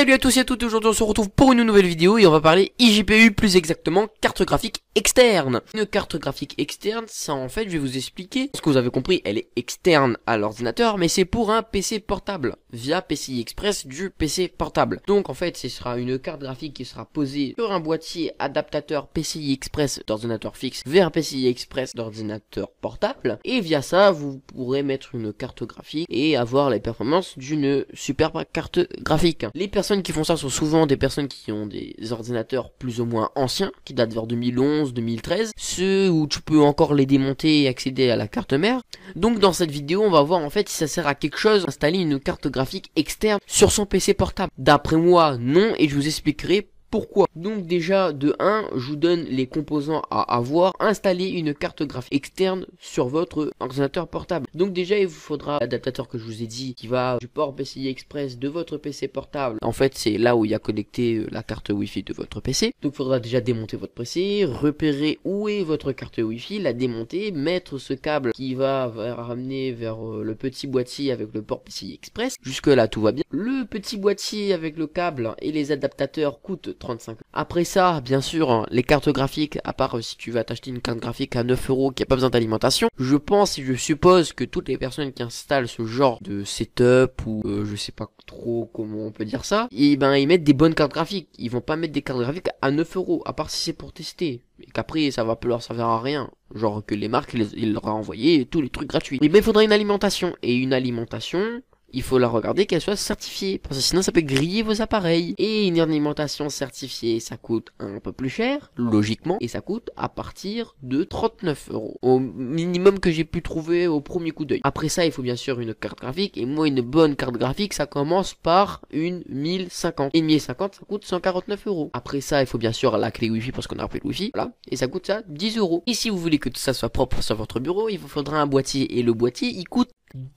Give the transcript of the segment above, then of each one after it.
Salut à tous et à toutes, aujourd'hui on se retrouve pour une nouvelle vidéo et on va parler IGPU plus exactement, carte graphique externe. Une carte graphique externe, ça en fait, je vais vous expliquer, ce que vous avez compris, elle est externe à l'ordinateur, mais c'est pour un PC portable, via PCI Express du PC portable. Donc en fait, ce sera une carte graphique qui sera posée sur un boîtier adaptateur PCI Express d'ordinateur fixe vers PCI Express d'ordinateur portable, et via ça, vous pourrez mettre une carte graphique et avoir les performances d'une superbe carte graphique. Les personnes qui font ça sont souvent des personnes qui ont des ordinateurs plus ou moins anciens, qui datent vers 2011, 2013, ceux où tu peux encore les démonter et accéder à la carte mère. Donc dans cette vidéo, on va voir en fait si ça sert à quelque chose d'installer une carte graphique externe sur son PC portable. D'après moi, non, et je vous expliquerai pourquoi Donc déjà de 1, je vous donne les composants à avoir. Installer une carte graphique externe sur votre ordinateur portable. Donc déjà il vous faudra l'adaptateur que je vous ai dit qui va du port PCI Express de votre PC portable. En fait c'est là où il y a connecté euh, la carte Wi-Fi de votre PC. Donc il faudra déjà démonter votre PC, repérer où est votre carte Wi-Fi, la démonter, mettre ce câble qui va ramener vers euh, le petit boîtier avec le port PCI Express. Jusque là tout va bien. Le petit boîtier avec le câble et les adaptateurs coûtent... 35. Après ça, bien sûr, hein, les cartes graphiques, à part euh, si tu vas t'acheter une carte graphique à 9 euros qui a pas besoin d'alimentation, je pense et je suppose que toutes les personnes qui installent ce genre de setup ou euh, je sais pas trop comment on peut dire ça, et ben ils mettent des bonnes cartes graphiques. Ils vont pas mettre des cartes graphiques à 9 euros, à part si c'est pour tester. Et qu'après ça va plus leur servir à rien. Genre que les marques, ils, leur a envoyé tous les trucs gratuits. Mais il faudrait une alimentation. Et une alimentation, il faut la regarder qu'elle soit certifiée, parce que sinon ça peut griller vos appareils. Et une alimentation certifiée, ça coûte un peu plus cher, logiquement, et ça coûte à partir de 39 euros, au minimum que j'ai pu trouver au premier coup d'œil. Après ça, il faut bien sûr une carte graphique, et moi une bonne carte graphique, ça commence par une 1050. Et 1050, ça coûte 149 euros. Après ça, il faut bien sûr la clé wifi, parce qu'on a appris le wifi, voilà, et ça coûte ça 10 euros. Et si vous voulez que tout ça soit propre sur votre bureau, il vous faudra un boîtier, et le boîtier, il coûte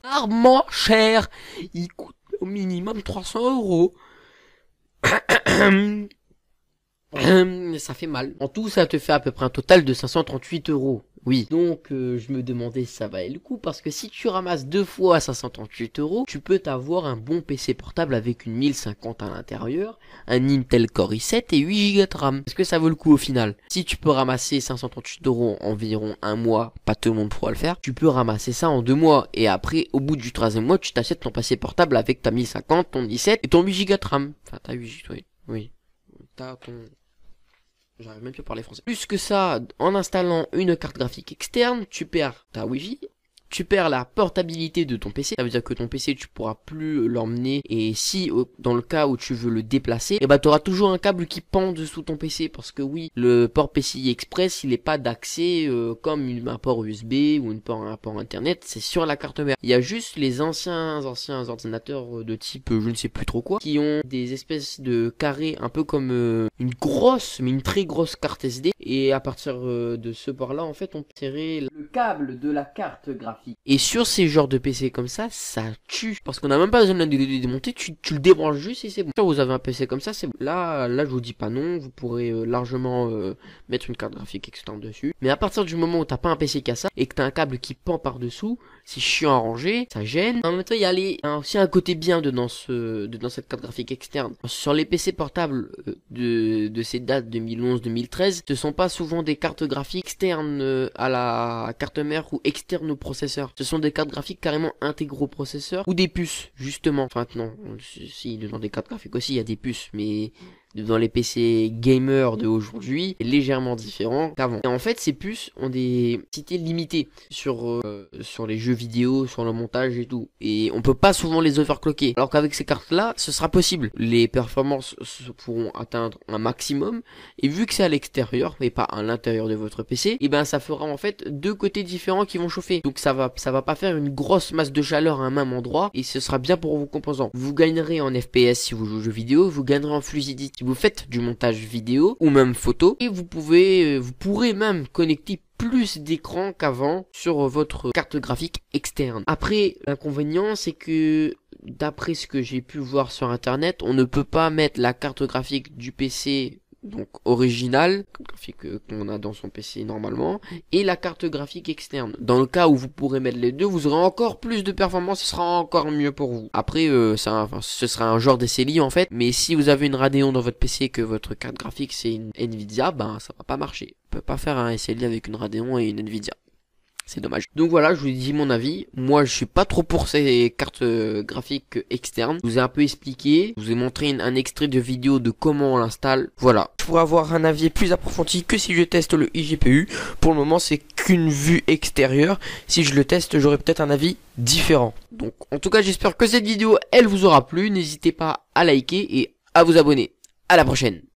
rarement cher. Il coûte au minimum 300 euros. ça fait mal. En tout, ça te fait à peu près un total de 538 euros. Oui. Donc euh, je me demandais si ça valait le coup parce que si tu ramasses deux fois 538 euros, tu peux t'avoir un bon PC portable avec une 1050 à l'intérieur, un Intel Core i7 et 8 Go de RAM. Est-ce que ça vaut le coup au final Si tu peux ramasser 538 euros environ un mois, pas tout le monde pourra le faire, tu peux ramasser ça en deux mois et après au bout du troisième mois, tu t'achètes ton PC portable avec ta 1050, ton i7 et ton 8 Go de RAM. Enfin, ta 8 Go, oui. Oui. T'as ton j'arrive même plus à parler français. Plus que ça, en installant une carte graphique externe, tu perds ta Wi-Fi tu perds la portabilité de ton PC. Ça veut dire que ton PC, tu pourras plus l'emmener. Et si, dans le cas où tu veux le déplacer, et eh ben, auras toujours un câble qui pend dessous ton PC. Parce que oui, le port PCI Express, il n'est pas d'accès euh, comme une, un port USB ou une port, un port Internet. C'est sur la carte mère. Il y a juste les anciens, anciens ordinateurs euh, de type, euh, je ne sais plus trop quoi, qui ont des espèces de carrés un peu comme une grosse, mais une très grosse carte SD. Et à partir de ce port-là, en fait, on tirait le câble de la carte graphique et sur ces genres de PC comme ça, ça tue. Parce qu'on n'a même pas besoin de le démonter, tu, le débranches juste et c'est bon. Quand vous avez un PC comme ça, c'est bon. Là, là, je vous dis pas non, vous pourrez euh, largement euh, mettre une carte graphique externe dessus. Mais à partir du moment où t'as pas un PC qui a ça, et que as un câble qui pend par-dessous, c'est chiant à ranger, ça gêne. En même temps, il y a aussi un côté bien dans ce, dans cette carte graphique externe. Sur les PC portables euh, de, de ces dates 2011-2013, ce sont pas souvent des cartes graphiques externes à la carte mère ou externes au processeur ce sont des cartes graphiques carrément intégrées au processeur ou des puces, justement. Enfin, non, si, dans des cartes graphiques aussi, il y a des puces, mais dans les PC gamers d'aujourd'hui aujourd'hui, légèrement différent qu'avant. Et en fait, ces puces ont des cités limitées sur, euh, sur les jeux vidéo, sur le montage et tout. Et on peut pas souvent les overclocker. Alors qu'avec ces cartes-là, ce sera possible. Les performances pourront atteindre un maximum. Et vu que c'est à l'extérieur, mais pas à l'intérieur de votre PC, et eh ben ça fera en fait deux côtés différents qui vont chauffer. Donc ça va, ça va pas faire une grosse masse de chaleur à un même endroit. Et ce sera bien pour vos composants. Vous gagnerez en FPS si vous jouez aux jeux vidéo, vous gagnerez en fluidité vous faites du montage vidéo ou même photo et vous pouvez euh, vous pourrez même connecter plus d'écrans qu'avant sur votre carte graphique externe. Après, l'inconvénient, c'est que d'après ce que j'ai pu voir sur internet, on ne peut pas mettre la carte graphique du PC donc originale, graphique euh, qu'on a dans son PC normalement, et la carte graphique externe. Dans le cas où vous pourrez mettre les deux, vous aurez encore plus de performance, ce sera encore mieux pour vous. Après, euh, ça, ce sera un genre d'essai en fait, mais si vous avez une Radeon dans votre PC et que votre carte graphique c'est une Nvidia, ben ça va pas marcher. On peut pas faire un SLI avec une Radeon et une Nvidia. C'est dommage. Donc voilà, je vous ai dit mon avis. Moi, je suis pas trop pour ces cartes euh, graphiques externes. Je vous ai un peu expliqué. Je vous ai montré un extrait de vidéo de comment on l'installe. Voilà. Je pourrais avoir un avis plus approfondi que si je teste le IGPU. Pour le moment, c'est qu'une vue extérieure. Si je le teste, j'aurai peut-être un avis différent. Donc, en tout cas, j'espère que cette vidéo, elle vous aura plu. N'hésitez pas à liker et à vous abonner. À la prochaine.